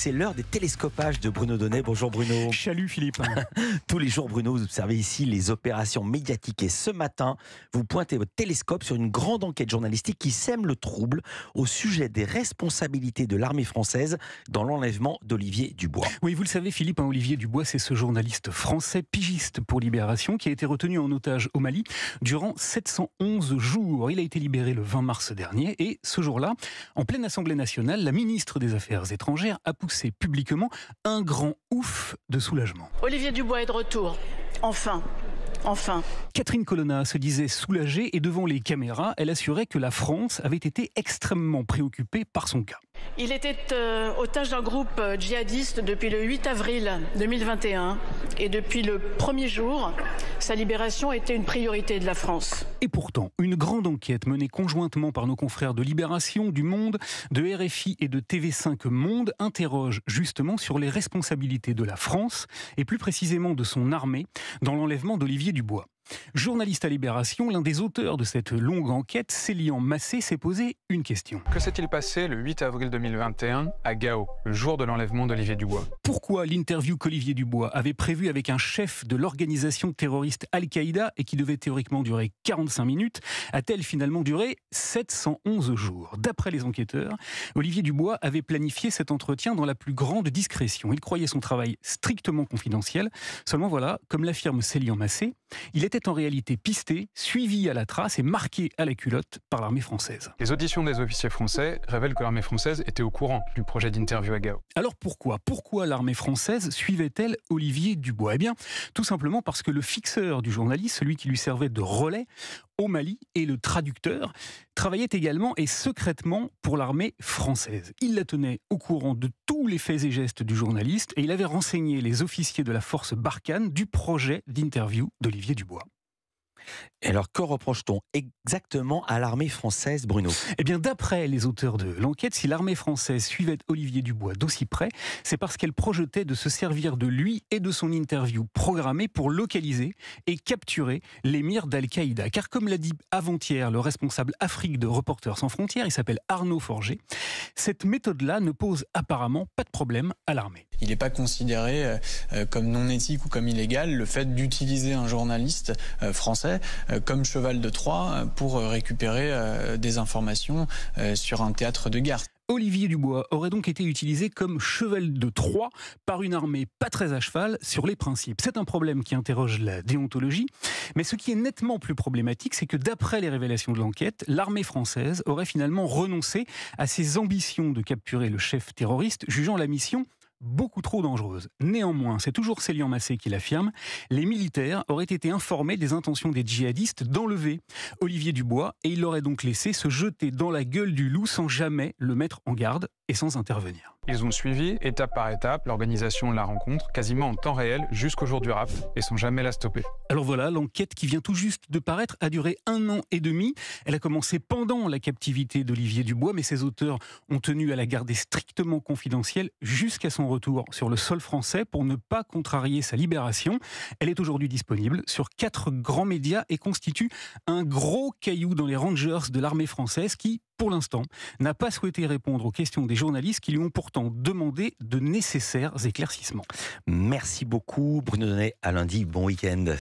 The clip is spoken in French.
c'est l'heure des télescopages de Bruno Donnet. Bonjour Bruno. Chalut Philippe. Tous les jours Bruno, vous observez ici les opérations médiatiques et ce matin, vous pointez votre télescope sur une grande enquête journalistique qui sème le trouble au sujet des responsabilités de l'armée française dans l'enlèvement d'Olivier Dubois. Oui, vous le savez Philippe, hein, Olivier Dubois, c'est ce journaliste français pigiste pour Libération qui a été retenu en otage au Mali durant 711 jours. Il a été libéré le 20 mars dernier et ce jour-là, en pleine Assemblée nationale, la ministre des Affaires étrangères a poussé c'est publiquement un grand ouf de soulagement. Olivier Dubois est de retour. Enfin, Enfin. Catherine Colonna se disait soulagée et devant les caméras, elle assurait que la France avait été extrêmement préoccupée par son cas. Il était euh, otage d'un groupe euh, djihadiste depuis le 8 avril 2021 et depuis le premier jour, sa libération était une priorité de la France. Et pourtant, une grande enquête menée conjointement par nos confrères de Libération, du Monde, de RFI et de TV5 Monde interroge justement sur les responsabilités de la France et plus précisément de son armée dans l'enlèvement d'Olivier Dubois. Journaliste à Libération, l'un des auteurs de cette longue enquête, Célian Massé, s'est posé une question. Que s'est-il passé le 8 avril 2021 à Gao, le jour de l'enlèvement d'Olivier Dubois Pourquoi l'interview qu'Olivier Dubois avait prévue avec un chef de l'organisation terroriste Al-Qaïda et qui devait théoriquement durer 45 minutes, a-t-elle finalement duré 711 jours D'après les enquêteurs, Olivier Dubois avait planifié cet entretien dans la plus grande discrétion. Il croyait son travail strictement confidentiel. Seulement voilà, comme l'affirme Célian Massé, il était en réalité pisté, suivi à la trace et marqué à la culotte par l'armée française. Les auditions des officiers français révèlent que l'armée française était au courant du projet d'interview à Gao. Alors pourquoi Pourquoi l'armée française suivait-elle Olivier Dubois Eh bien, tout simplement parce que le fixeur du journaliste, celui qui lui servait de relais, au Mali et le traducteur travaillait également et secrètement pour l'armée française. Il la tenait au courant de tous les faits et gestes du journaliste et il avait renseigné les officiers de la force Barkhane du projet d'interview d'Olivier du Dubois alors, que reproche-t-on exactement à l'armée française, Bruno Eh bien, d'après les auteurs de l'enquête, si l'armée française suivait Olivier Dubois d'aussi près, c'est parce qu'elle projetait de se servir de lui et de son interview programmée pour localiser et capturer l'émir d'Al-Qaïda. Car comme l'a dit avant-hier le responsable Afrique de Reporters sans frontières, il s'appelle Arnaud Forger, cette méthode-là ne pose apparemment pas de problème à l'armée. Il n'est pas considéré euh, euh, comme non éthique ou comme illégal le fait d'utiliser un journaliste euh, français euh, comme cheval de Troie euh, pour euh, récupérer des informations sur un théâtre de guerre. Olivier Dubois aurait donc été utilisé comme cheval de Troie par une armée pas très à cheval sur les principes. C'est un problème qui interroge la déontologie, mais ce qui est nettement plus problématique, c'est que d'après les révélations de l'enquête, l'armée française aurait finalement renoncé à ses ambitions de capturer le chef terroriste, jugeant la mission beaucoup trop dangereuse. Néanmoins, c'est toujours Célian Massé qui l'affirme, les militaires auraient été informés des intentions des djihadistes d'enlever Olivier Dubois et il l'aurait donc laissé se jeter dans la gueule du loup sans jamais le mettre en garde et sans intervenir. Ils ont suivi, étape par étape, l'organisation de la rencontre, quasiment en temps réel, jusqu'au jour du rap, et sans jamais la stopper. Alors voilà, l'enquête qui vient tout juste de paraître a duré un an et demi. Elle a commencé pendant la captivité d'Olivier Dubois, mais ses auteurs ont tenu à la garder strictement confidentielle jusqu'à son retour sur le sol français pour ne pas contrarier sa libération. Elle est aujourd'hui disponible sur quatre grands médias et constitue un gros caillou dans les Rangers de l'armée française qui, pour l'instant, n'a pas souhaité répondre aux questions des journalistes qui lui ont pourtant demandé de nécessaires éclaircissements. Merci beaucoup, Bruno Donnet. À lundi, bon week-end.